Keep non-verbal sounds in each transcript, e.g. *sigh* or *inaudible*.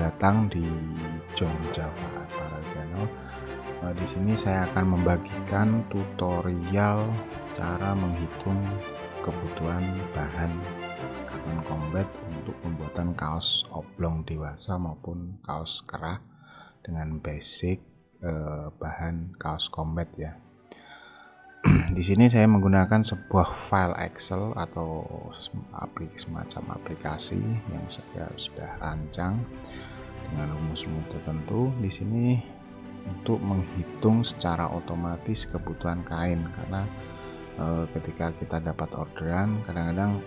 datang di John Java Para Channel. Eh, di sini saya akan membagikan tutorial cara menghitung kebutuhan bahan cotton combat untuk pembuatan kaos oblong dewasa maupun kaos kerah dengan basic eh, bahan kaos combat ya. *clears throat* Di sini saya menggunakan sebuah file Excel atau semacam aplikasi yang saya sudah rancang dengan rumus-rumus tertentu di sini untuk menghitung secara otomatis kebutuhan kain karena e, ketika kita dapat orderan kadang-kadang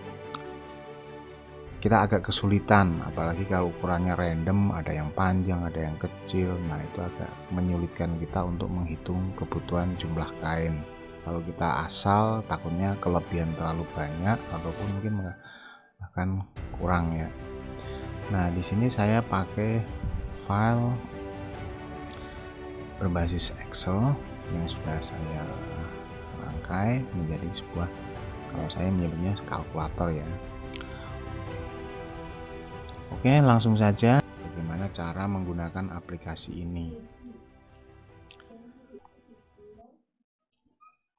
kita agak kesulitan apalagi kalau ukurannya random ada yang panjang ada yang kecil nah itu agak menyulitkan kita untuk menghitung kebutuhan jumlah kain kalau kita asal takutnya kelebihan terlalu banyak ataupun mungkin bahkan kurang ya nah di sini saya pakai file berbasis Excel yang sudah saya rangkai menjadi sebuah kalau saya menyebutnya kalkulator ya oke langsung saja bagaimana cara menggunakan aplikasi ini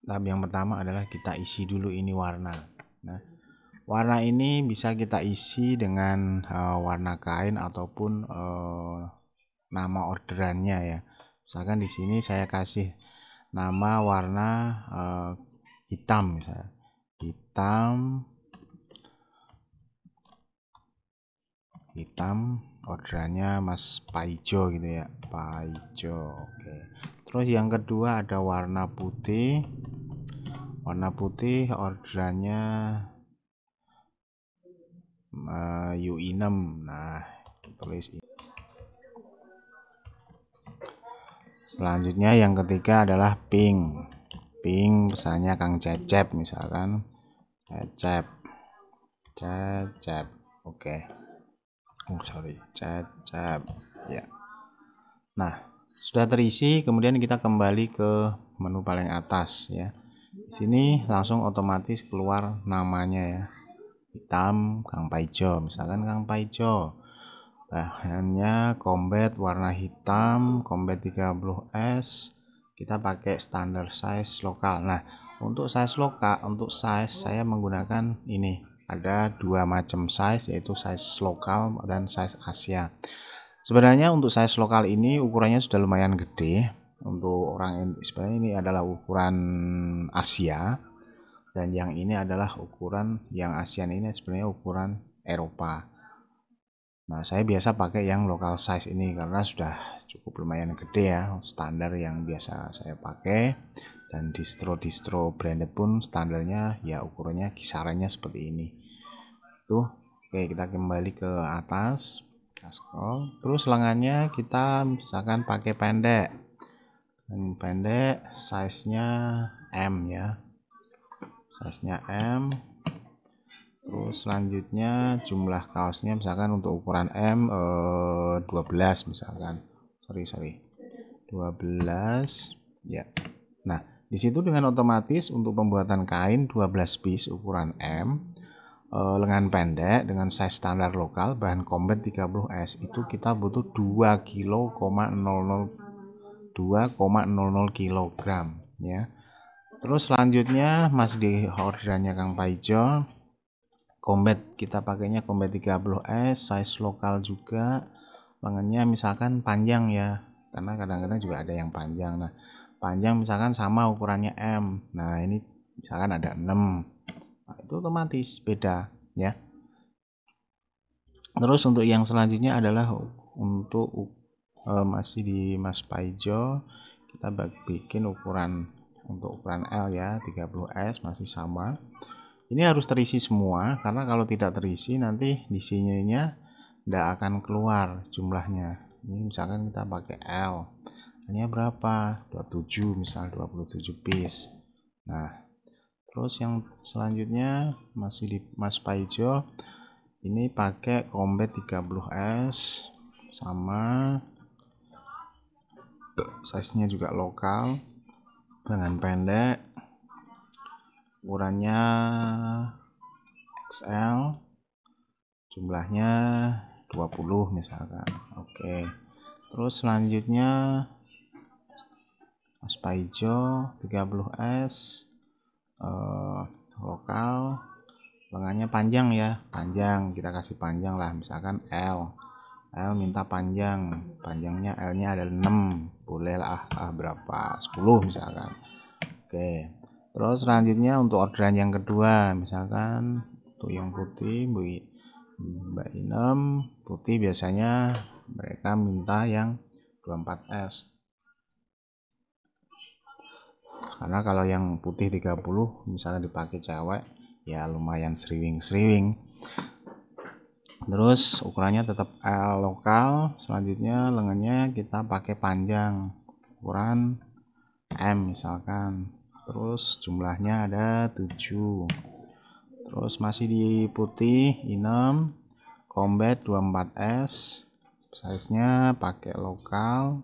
tahap yang pertama adalah kita isi dulu ini warna nah warna ini bisa kita isi dengan uh, warna kain ataupun uh, nama orderannya ya misalkan di sini saya kasih nama warna uh, hitam misalnya hitam hitam orderannya Mas Paijo gitu ya Paijo oke terus yang kedua ada warna putih warna putih orderannya uh, eh, ui nah tulis ini selanjutnya yang ketiga adalah ping ping pesannya Kang Cecep misalkan Cecep Cecep oke okay. oh sorry Cecep ya yeah. nah sudah terisi kemudian kita kembali ke menu paling atas ya di sini langsung otomatis keluar namanya ya hitam Kang Paijo misalkan Kang Paijo bahannya combat warna hitam combat 30S kita pakai standar size lokal nah untuk size lokal untuk size saya menggunakan ini ada dua macam size yaitu size lokal dan size Asia sebenarnya untuk size lokal ini ukurannya sudah lumayan gede untuk orang sebenarnya ini adalah ukuran Asia dan yang ini adalah ukuran yang ASEAN ini sebenarnya ukuran Eropa nah saya biasa pakai yang local size ini karena sudah cukup lumayan gede ya standar yang biasa saya pakai dan distro-distro branded pun standarnya ya ukurannya kisarannya seperti ini tuh oke kita kembali ke atas kita scroll terus lengannya kita misalkan pakai pendek dan pendek size nya M ya size-nya M terus selanjutnya jumlah kaosnya misalkan untuk ukuran M eh, 12 misalkan sorry sorry 12 ya nah di situ dengan otomatis untuk pembuatan kain 12 piece ukuran M eh, lengan pendek dengan size standar lokal bahan combat 30S itu kita butuh 2 kg 2,00 kg ya terus selanjutnya masih di orderannya Kang Paijo combat kita pakainya combat 30S size lokal juga lengannya misalkan panjang ya karena kadang-kadang juga ada yang panjang nah panjang misalkan sama ukurannya M nah ini misalkan ada 6 nah, itu otomatis beda ya terus untuk yang selanjutnya adalah untuk uh, masih di Mas Paijo kita bikin ukuran untuk ukuran L ya 30S masih sama ini harus terisi semua karena kalau tidak terisi nanti disininya tidak akan keluar jumlahnya ini misalkan kita pakai L ini berapa 27 misal 27 piece nah terus yang selanjutnya masih di Mas Paijo ini pakai combat 30S sama size nya juga lokal lengan pendek ukurannya XL jumlahnya 20 misalkan oke terus selanjutnya aspa hijau 30S eh, lokal lengannya panjang ya panjang kita kasih panjang lah misalkan L L minta panjang panjangnya L nya ada 6 boleh lah ah berapa 10 misalkan oke terus selanjutnya untuk orderan yang kedua misalkan untuk yang putih Bu Mbak Inem putih biasanya mereka minta yang 24S karena kalau yang putih 30 misalnya dipakai cewek ya lumayan sriwing-sriwing terus ukurannya tetap L eh, lokal selanjutnya lengannya kita pakai panjang ukuran M misalkan terus jumlahnya ada 7 terus masih di putih I6 combat 24S size nya pakai lokal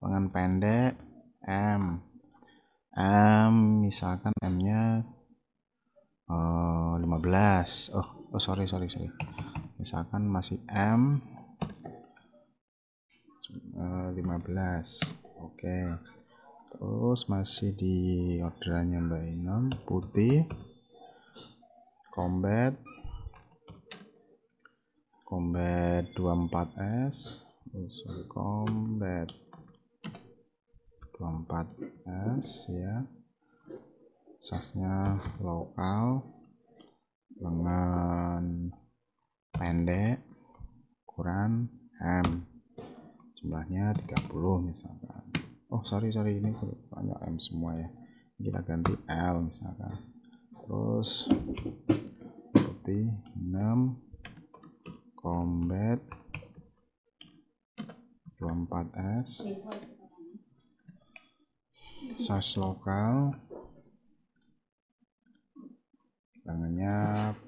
lengan pendek M M misalkan M nya 15 oh, oh sorry sorry sorry misalkan masih M 15 eh, oke okay. terus masih di orderannya Mbak Inon putih combat combat 24S sorry combat 24S ya sasnya lokal lengan pendek ukuran M jumlahnya 30 misalkan oh sorry sorry ini banyak M semua ya kita ganti L misalkan terus seperti 6 combat 24S size lokal tangannya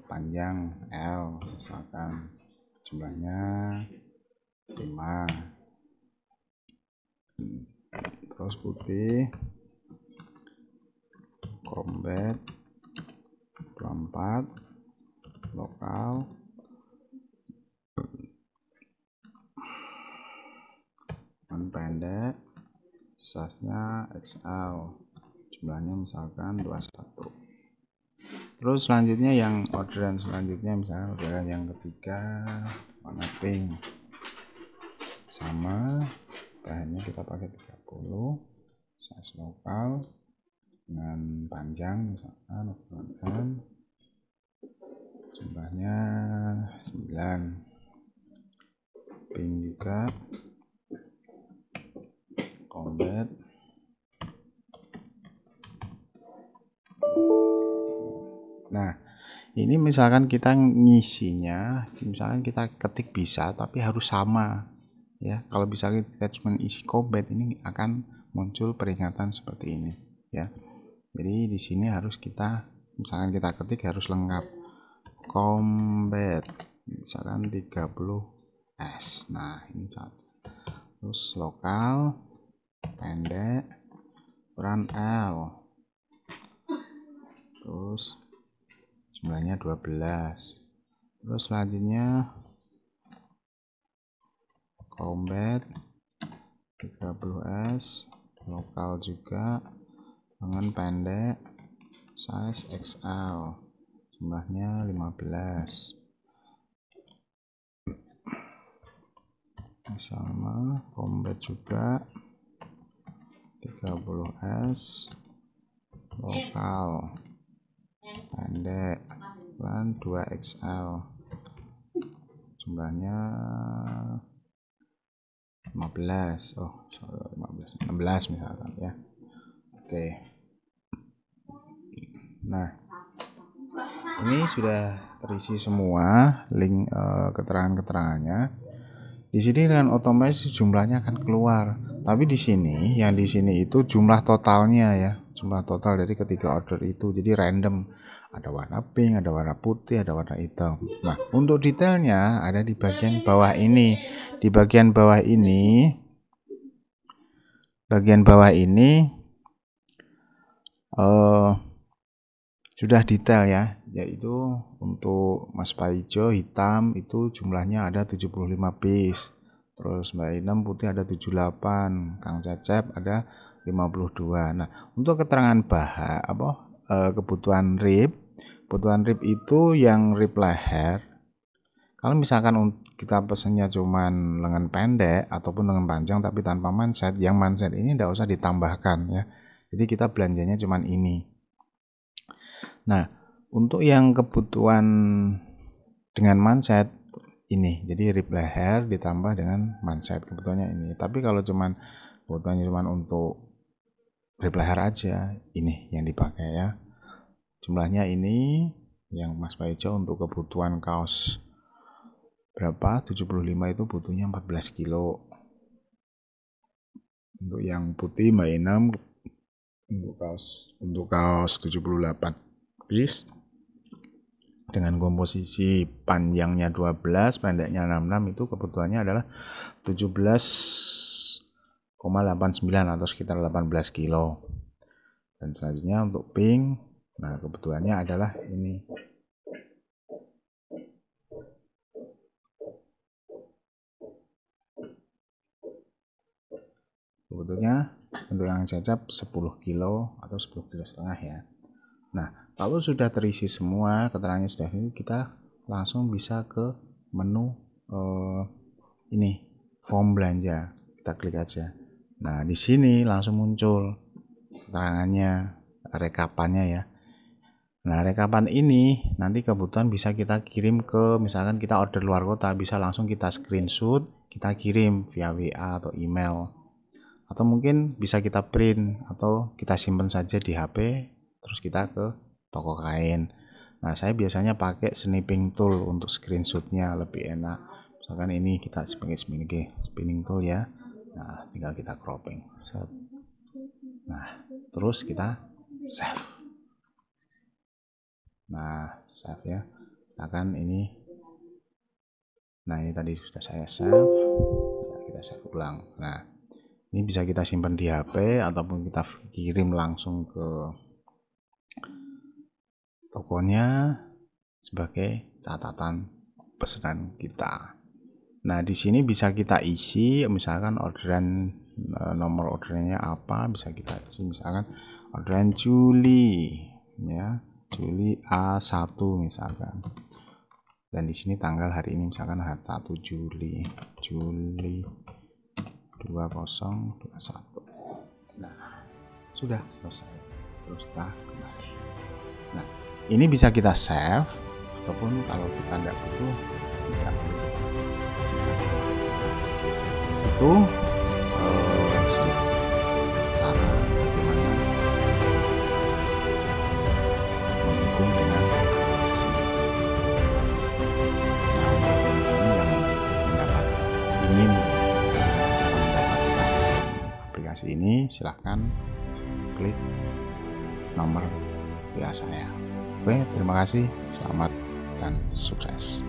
panjang L misalkan jumlahnya 5 terus putih combat 24 lokal dan pendek size-nya XL jumlahnya misalkan 21 terus selanjutnya yang orderan selanjutnya misalnya orderan yang ketiga warna pink sama bahannya kita pakai 30 size lokal dengan panjang misalkan ukuran jumlahnya 9 pink juga combat Nah, ini misalkan kita ngisinya, misalkan kita ketik bisa tapi harus sama. Ya, kalau bisa kita cuma isi combat ini akan muncul peringatan seperti ini, ya. Jadi di sini harus kita misalkan kita ketik harus lengkap. Combat misalkan 30S. Nah, ini satu. Terus lokal pendek peran L terus jumlahnya 12 terus selanjutnya combat 30s lokal juga lengan pendek size XL jumlahnya 15 sama combat juga 30s lokal pendek lan 2XL jumlahnya 15 oh sorry, 15 16 misalkan ya oke nah ini sudah terisi semua link eh, keterangan-keterangannya di sini dengan otomatis jumlahnya akan keluar tapi di sini yang di sini itu jumlah totalnya ya jumlah total dari ketiga order itu jadi random ada warna pink ada warna putih ada warna hitam nah untuk detailnya ada di bagian bawah ini di bagian bawah ini bagian bawah ini uh, sudah detail ya yaitu untuk Mas Paijo hitam itu jumlahnya ada 75 piece terus Mbak Inem putih ada 78 Kang Cecep ada 52. Nah, untuk keterangan baha apa e, kebutuhan rib, kebutuhan rib itu yang rib leher. Kalau misalkan kita pesennya cuman lengan pendek ataupun lengan panjang tapi tanpa manset, yang manset ini tidak usah ditambahkan ya. Jadi kita belanjanya cuman ini. Nah, untuk yang kebutuhan dengan manset ini, jadi rib leher ditambah dengan manset kebutuhannya ini. Tapi kalau cuman kebutuhannya cuma untuk repelher aja ini yang dipakai ya jumlahnya ini yang Mas Baejo untuk kebutuhan kaos berapa 75 itu butuhnya 14 kilo untuk yang putih Mbak Inam untuk kaos untuk kaos 78 piece dengan komposisi panjangnya 12 pendeknya 66 itu kebutuhannya adalah 17 atau sekitar 18 kilo. Dan selanjutnya untuk pink, nah kebetulannya adalah ini. Sebetulnya untuk yang cecap 10 kilo atau 10 kilo setengah ya. Nah, kalau sudah terisi semua, keterangannya sudah ini, kita langsung bisa ke menu eh, ini, form belanja. Kita klik aja. Nah, di sini langsung muncul keterangannya, rekapannya ya. Nah, rekapan ini nanti kebutuhan bisa kita kirim ke misalkan kita order luar kota, bisa langsung kita screenshot, kita kirim via WA atau email. Atau mungkin bisa kita print atau kita simpan saja di HP terus kita ke toko kain. Nah, saya biasanya pakai snipping tool untuk screenshotnya lebih enak. Misalkan ini kita sebagai spinning tool ya. Nah, tinggal kita cropping. Nah, terus kita save. Nah, save ya. Akan nah, ini. Nah, ini tadi sudah saya save. Nah, kita save ulang. Nah, ini bisa kita simpan di HP ataupun kita kirim langsung ke tokonya sebagai catatan pesanan kita. Nah, di sini bisa kita isi misalkan orderan eh, nomor orderannya apa bisa kita isi misalkan orderan Juli ya, Juli A1 misalkan. Dan di sini tanggal hari ini misalkan hari 1 Juli, Juli 2021. Nah, sudah selesai. Terus kita kembali. Nah, ini bisa kita save ataupun kalau kita tidak butuh tidak perlu itu uh, eh, sedikit cara bagaimana menghitung dengan kalkulasi nah ini yang mendapat ingin cara eh, mendapatkan aplikasi ini silahkan klik nomor WA saya. Oke, terima kasih, selamat dan sukses.